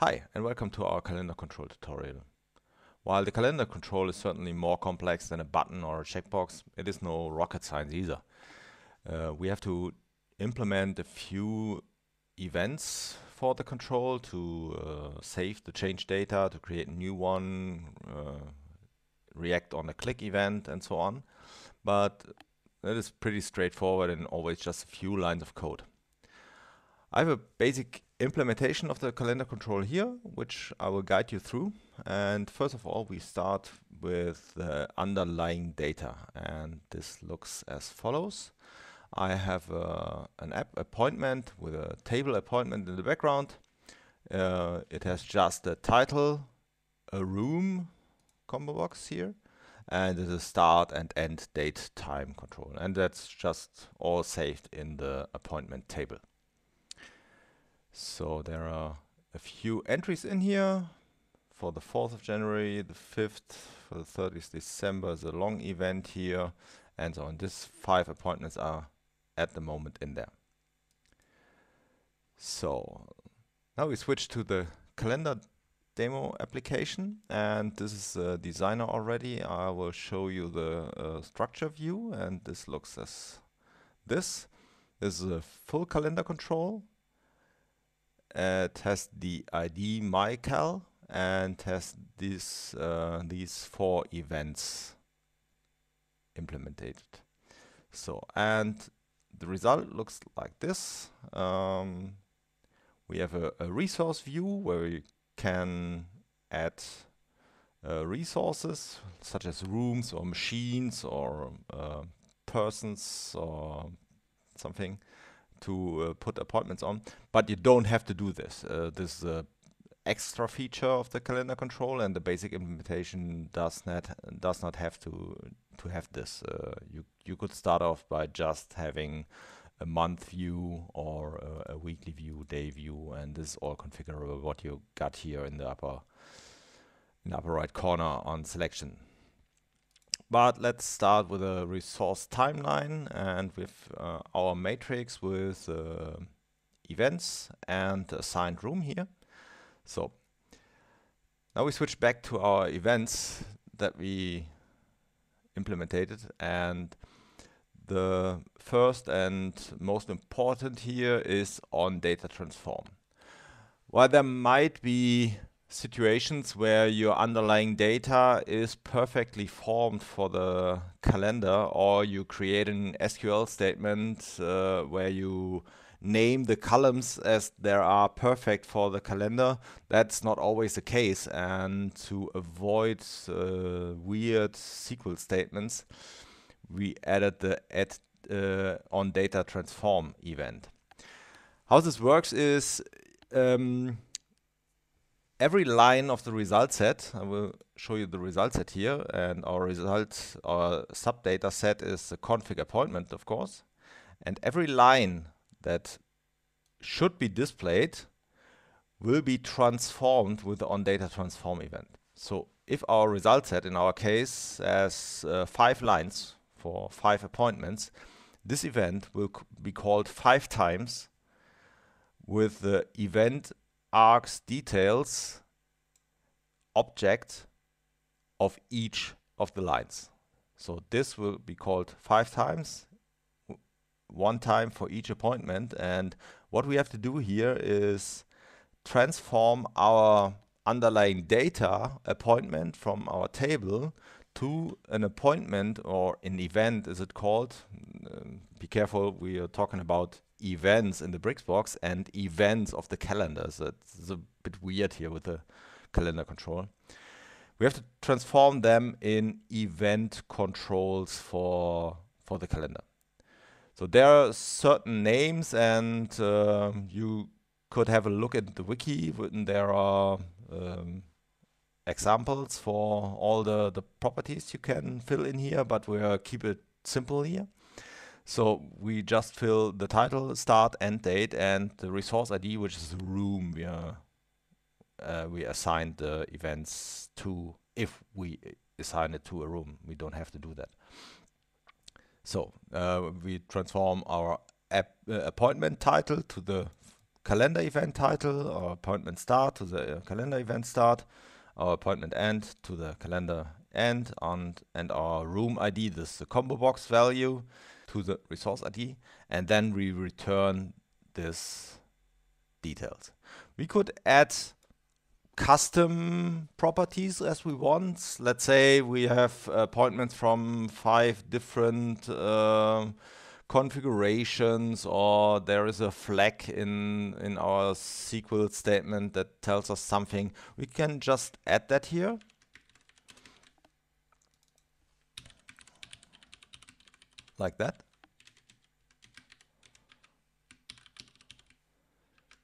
Hi and welcome to our calendar control tutorial. While the calendar control is certainly more complex than a button or a checkbox, it is no rocket science either. Uh, we have to implement a few events for the control to uh, save the change data, to create a new one, uh, react on a click event and so on. But that is pretty straightforward and always just a few lines of code. I have a basic implementation of the calendar control here, which I will guide you through. And first of all, we start with the underlying data. And this looks as follows. I have uh, an app appointment with a table appointment in the background. Uh, it has just a title, a room combo box here, and the start and end date time control. And that's just all saved in the appointment table. So there are a few entries in here for the 4th of January, the 5th, for the 30th December is a long event here and so on. These five appointments are at the moment in there. So now we switch to the calendar demo application and this is a designer already. I will show you the uh, structure view and this looks as this. This is a full calendar control uh, test the ID Michael and test this, uh, these four events implemented. So, and the result looks like this. Um, we have a, a, resource view where we can add uh, resources such as rooms or machines or uh, persons or something to uh, put appointments on, but you don't have to do this. Uh, this uh, extra feature of the calendar control and the basic implementation does not does not have to to have this uh, you you could start off by just having a month view or a, a, weekly view day view and this is all configurable what you got here in the upper in the upper right corner on selection but let's start with a resource timeline and with uh, our matrix with uh, events and assigned room here. So now we switch back to our events that we implemented and the first and most important here is on data transform. While there might be situations where your underlying data is perfectly formed for the calendar or you create an SQL statement uh, where you name the columns as they are perfect for the calendar. That's not always the case and to avoid uh, weird SQL statements we added the add uh, on data transform event. How this works is um, every line of the result set, I will show you the result set here, and our result, our sub-data set is the config appointment, of course. And every line that should be displayed will be transformed with the on-data transform event. So if our result set, in our case, has uh, five lines for five appointments, this event will be called five times with the event args details object of each of the lines. So this will be called five times, one time for each appointment. And what we have to do here is transform our underlying data appointment from our table to an appointment or an event, as it called. Um, be careful, we are talking about events in the bricks box and events of the calendar. So it's a bit weird here with the calendar control. We have to transform them in event controls for, for the calendar. So there are certain names and uh, you could have a look at the wiki. There are um, examples for all the, the properties you can fill in here, but we'll keep it simple here. So we just fill the title, start, end date, and the resource ID, which is the room we are uh, we assign the events to if we assign it to a room. We don't have to do that. So uh, we transform our app, uh, appointment title to the calendar event title, our appointment start to the uh, calendar event start, our appointment end to the calendar end, and, and our room ID, this is the combo box value, to the resource ID and then we return this details. We could add custom properties as we want. Let's say we have appointments from five different um, configurations or there is a flag in, in our SQL statement that tells us something. We can just add that here like that.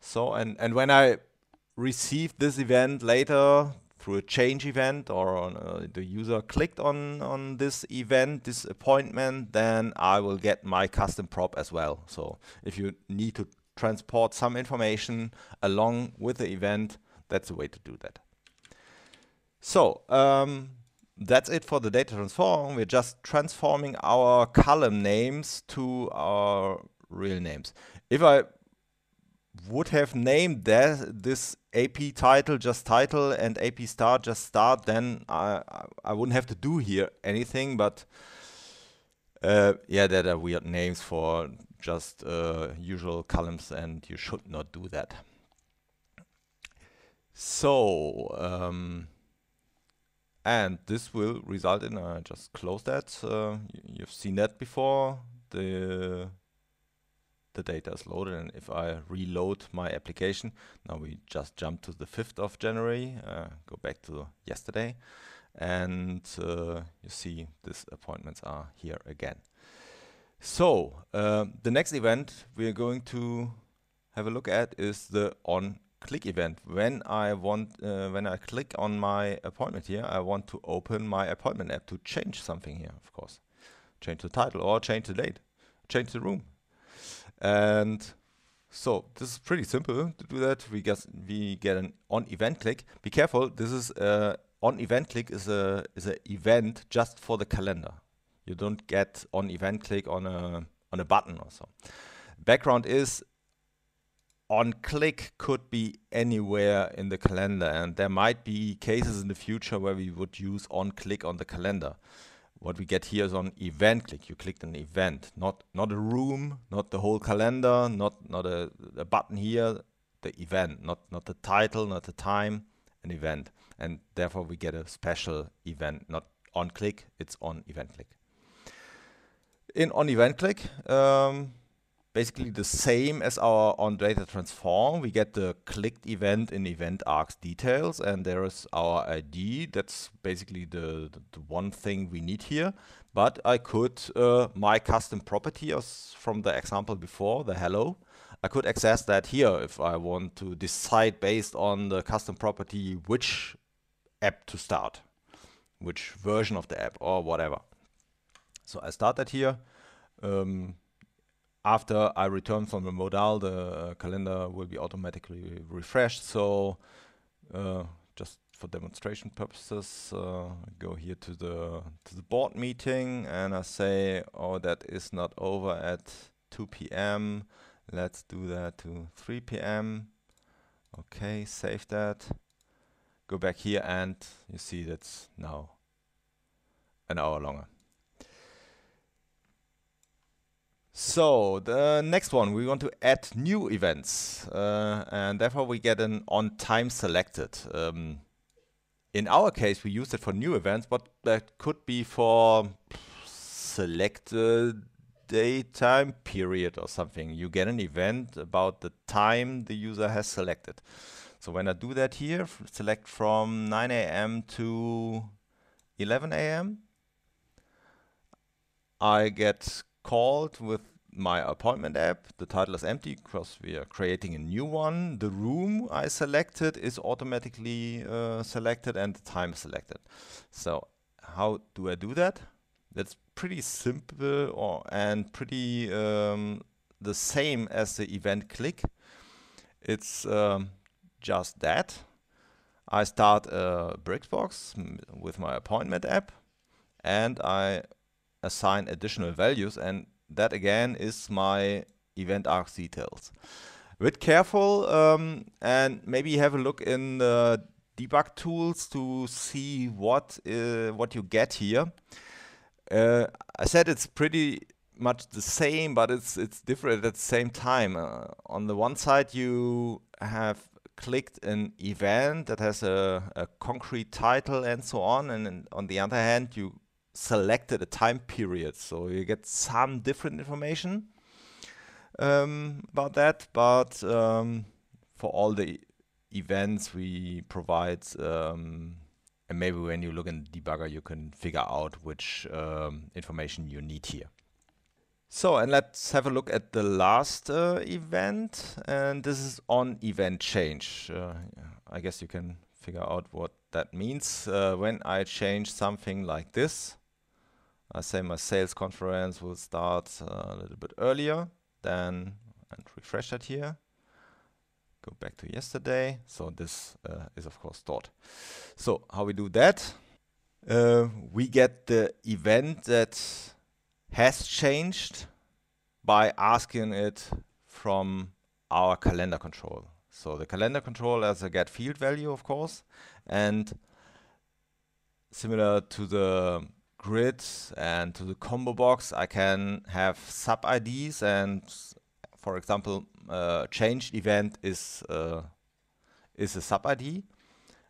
So, and, and when I receive this event later through a change event or on, uh, the user clicked on, on this event, this appointment, then I will get my custom prop as well. So if you need to transport some information along with the event, that's a way to do that. So um, that's it for the data transform. We're just transforming our column names to our real names. If I would have named that, this AP title just title and AP star just start, then I, I wouldn't have to do here anything, but uh, yeah, there are weird names for just uh, usual columns and you should not do that. So, um, and this will result in, I uh, just close that, uh, you've seen that before, the, the data is loaded and if I reload my application, now we just jump to the 5th of January, uh, go back to yesterday, and uh, you see these appointments are here again. So, uh, the next event we are going to have a look at is the on click event. When I want, uh, when I click on my appointment here, I want to open my appointment app to change something here, of course. Change the title or change the date, change the room. And so this is pretty simple to do that. We get, we get an on event click. Be careful, this is uh, on event click is a is an event just for the calendar. You don't get on event click on a on a button or so. Background is on click could be anywhere in the calendar and there might be cases in the future where we would use on click on the calendar what we get here is on event click you clicked an event not not a room not the whole calendar not not a, a button here the event not not the title not the time an event and therefore we get a special event not on click it's on event click in on event click um, basically the same as our on data transform. We get the clicked event in event arcs details, and there is our ID. That's basically the, the one thing we need here. But I could, uh, my custom property as from the example before, the hello, I could access that here if I want to decide based on the custom property which app to start, which version of the app or whatever. So I start that here. Um, after I return from the modal, the uh, calendar will be automatically refreshed. So uh, just for demonstration purposes, uh, go here to the to the board meeting, and I say, "Oh, that is not over at 2 p.m. Let's do that to 3 p.m." Okay, save that. Go back here, and you see that's now an hour longer. So the next one, we want to add new events uh, and therefore we get an on time selected. Um, in our case, we use it for new events, but that could be for selected daytime period or something. You get an event about the time the user has selected. So when I do that here, select from 9 a.m. to 11 a.m. I get called with my appointment app. The title is empty because we are creating a new one. The room I selected is automatically uh, selected and the time selected. So how do I do that? That's pretty simple or, and pretty um, the same as the event click. It's um, just that. I start a box with my appointment app and I assign additional values and that again is my event arc details. Be careful um, and maybe have a look in the debug tools to see what uh, what you get here. Uh, I said it's pretty much the same, but it's it's different at the same time. Uh, on the one side, you have clicked an event that has a, a concrete title and so on, and, and on the other hand, you selected a time period. So you get some different information um, about that, but um, for all the events we provide, um, and maybe when you look in the debugger, you can figure out which um, information you need here. So, and let's have a look at the last uh, event, and this is on event change. Uh, I guess you can figure out what that means. Uh, when I change something like this, I say my sales conference will start uh, a little bit earlier Then, and refresh that here. Go back to yesterday. So this uh, is of course stored. So how we do that? Uh, we get the event that has changed by asking it from our calendar control. So the calendar control has a get field value, of course, and similar to the grid and to the combo box, I can have sub IDs and for example, uh, changed event is uh, is a sub ID.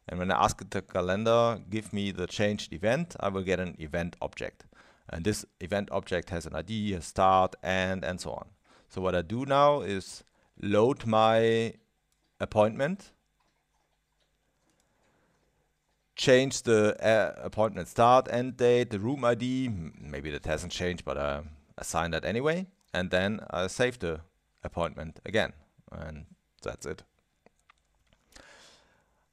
And when I ask the calendar, give me the changed event, I will get an event object. And this event object has an ID, a start, and, and so on. So what I do now is load my appointment change the uh, appointment start end date, the room ID. Maybe that hasn't changed, but uh, I assign that anyway. And then I save the appointment again. And that's it.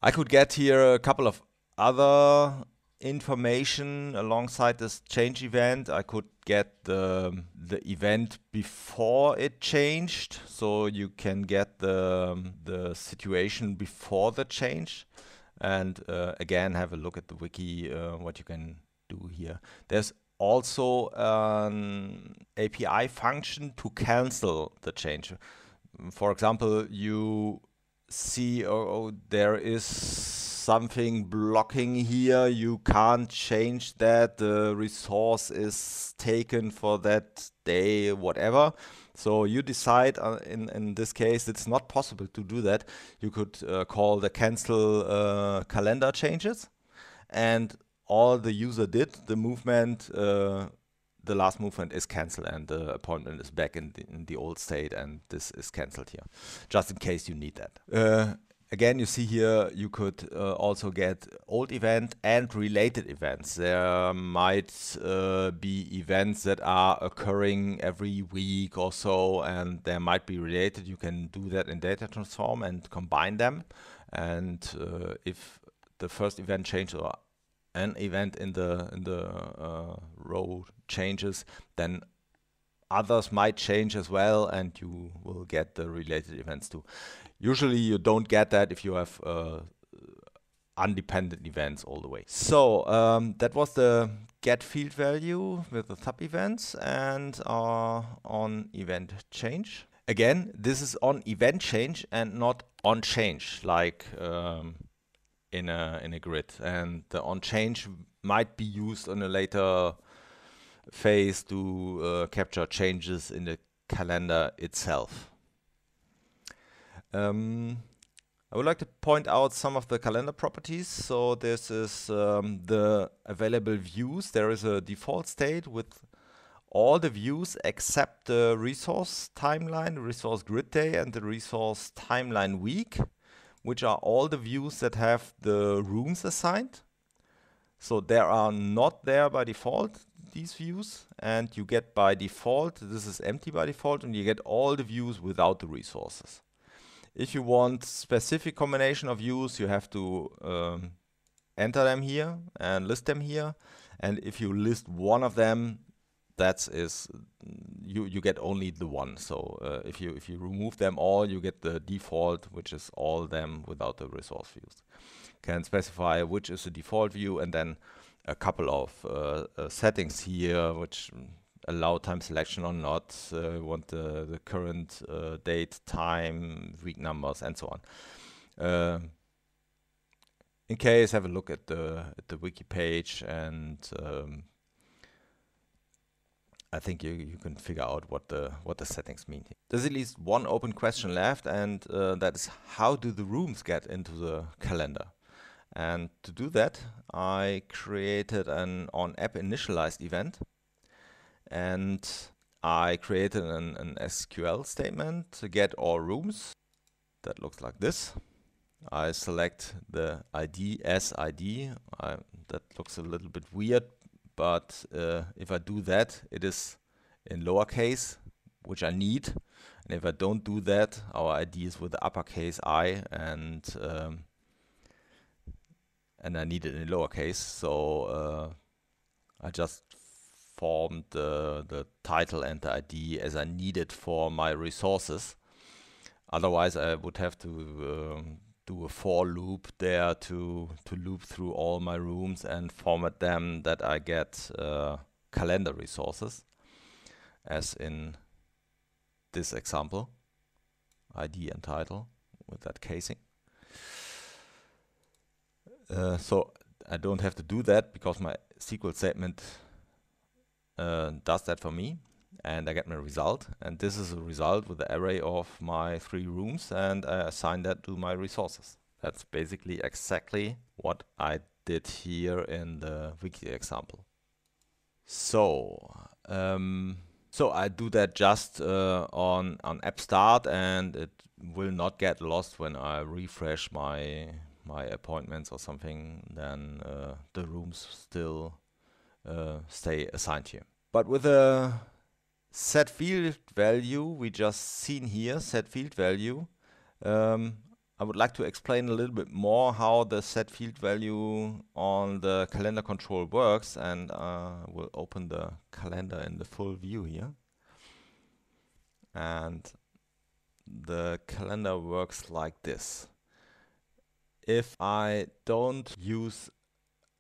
I could get here a couple of other information alongside this change event. I could get the, the event before it changed. So you can get the, the situation before the change and uh, again have a look at the wiki uh, what you can do here. There's also an API function to cancel the change. For example, you see oh, oh, there is something blocking here. You can't change that. The resource is taken for that day, whatever. So you decide uh, in, in this case, it's not possible to do that. You could uh, call the cancel uh, calendar changes and all the user did, the movement, uh, the last movement is canceled and the appointment is back in the, in the, old state and this is canceled here, just in case you need that. Uh, again, you see here, you could uh, also get old event and related events. There might uh, be events that are occurring every week or so, and there might be related. You can do that in data transform and combine them. And uh, if the first event changes or an event in the in the uh, row changes, then others might change as well and you will get the related events too. Usually you don't get that if you have uh, undependent events all the way. So um, that was the get field value with the sub events and uh, on event change. Again, this is on event change and not on change like um, in a in a grid. And the on change might be used on a later phase to uh, capture changes in the calendar itself. Um, I would like to point out some of the calendar properties. So this is um, the available views. There is a default state with all the views except the resource timeline, resource grid day, and the resource timeline week, which are all the views that have the rooms assigned. So there are not there by default these views and you get by default, this is empty by default, and you get all the views without the resources. If you want specific combination of views, you have to um, enter them here and list them here. And if you list one of them, that is you you get only the one. So uh, if you if you remove them all, you get the default, which is all them without the resource views. Can specify which is the default view and then a couple of uh, uh, settings here which mm, allow time selection or not, uh, want the, the current uh, date, time, week numbers, and so on. Uh, in case, have a look at the at the wiki page, and um, I think you you can figure out what the what the settings mean. There's at least one open question left, and uh, that is how do the rooms get into the calendar? And to do that, I created an on app initialized event and I created an, an SQL statement to get all rooms that looks like this. I select the ID as ID. I, that looks a little bit weird, but uh, if I do that, it is in lowercase, which I need. And if I don't do that, our ID is with uppercase I and um, and I need it in lowercase. So uh, I just formed the, the title and the ID as I need it for my resources. Otherwise, I would have to um, do a for loop there to, to loop through all my rooms and format them that I get uh, calendar resources, as in this example, ID and title with that casing. Uh, so I don't have to do that because my SQL statement uh, does that for me and I get my result and this is a result with the array of my three rooms and I assign that to my resources. That's basically exactly what I did here in the wiki example. So um, so I do that just uh, on, on app start and it will not get lost when I refresh my my appointments or something, then uh, the rooms still uh, stay assigned here. But with a set field value we just seen here, set field value, um, I would like to explain a little bit more how the set field value on the calendar control works and uh, we'll open the calendar in the full view here. And the calendar works like this if I don't use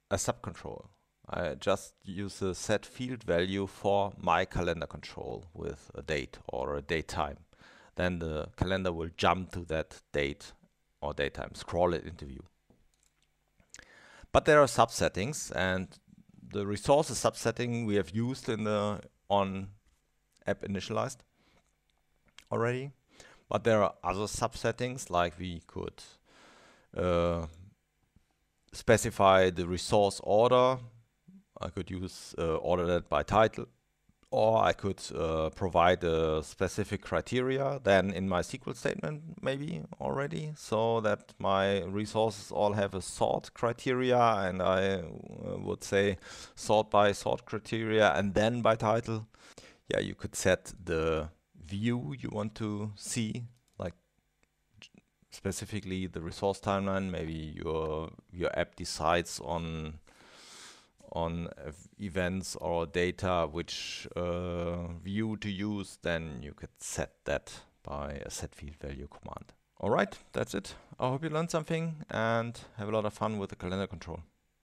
a subcontrol. I just use a set field value for my calendar control with a date or a date time. Then the calendar will jump to that date or date time, scroll it into view. But there are subsettings and the resources subsetting we have used in the on app initialized already. But there are other subsettings like we could uh, specify the resource order. I could use uh, order that by title or I could uh, provide a specific criteria then in my SQL statement maybe already so that my resources all have a sort criteria and I uh, would say sort by sort criteria and then by title. Yeah, you could set the view you want to see specifically the resource timeline. Maybe your your app decides on on events or data which uh, view to use, then you could set that by a set field value command. All right, that's it. I hope you learned something and have a lot of fun with the calendar control.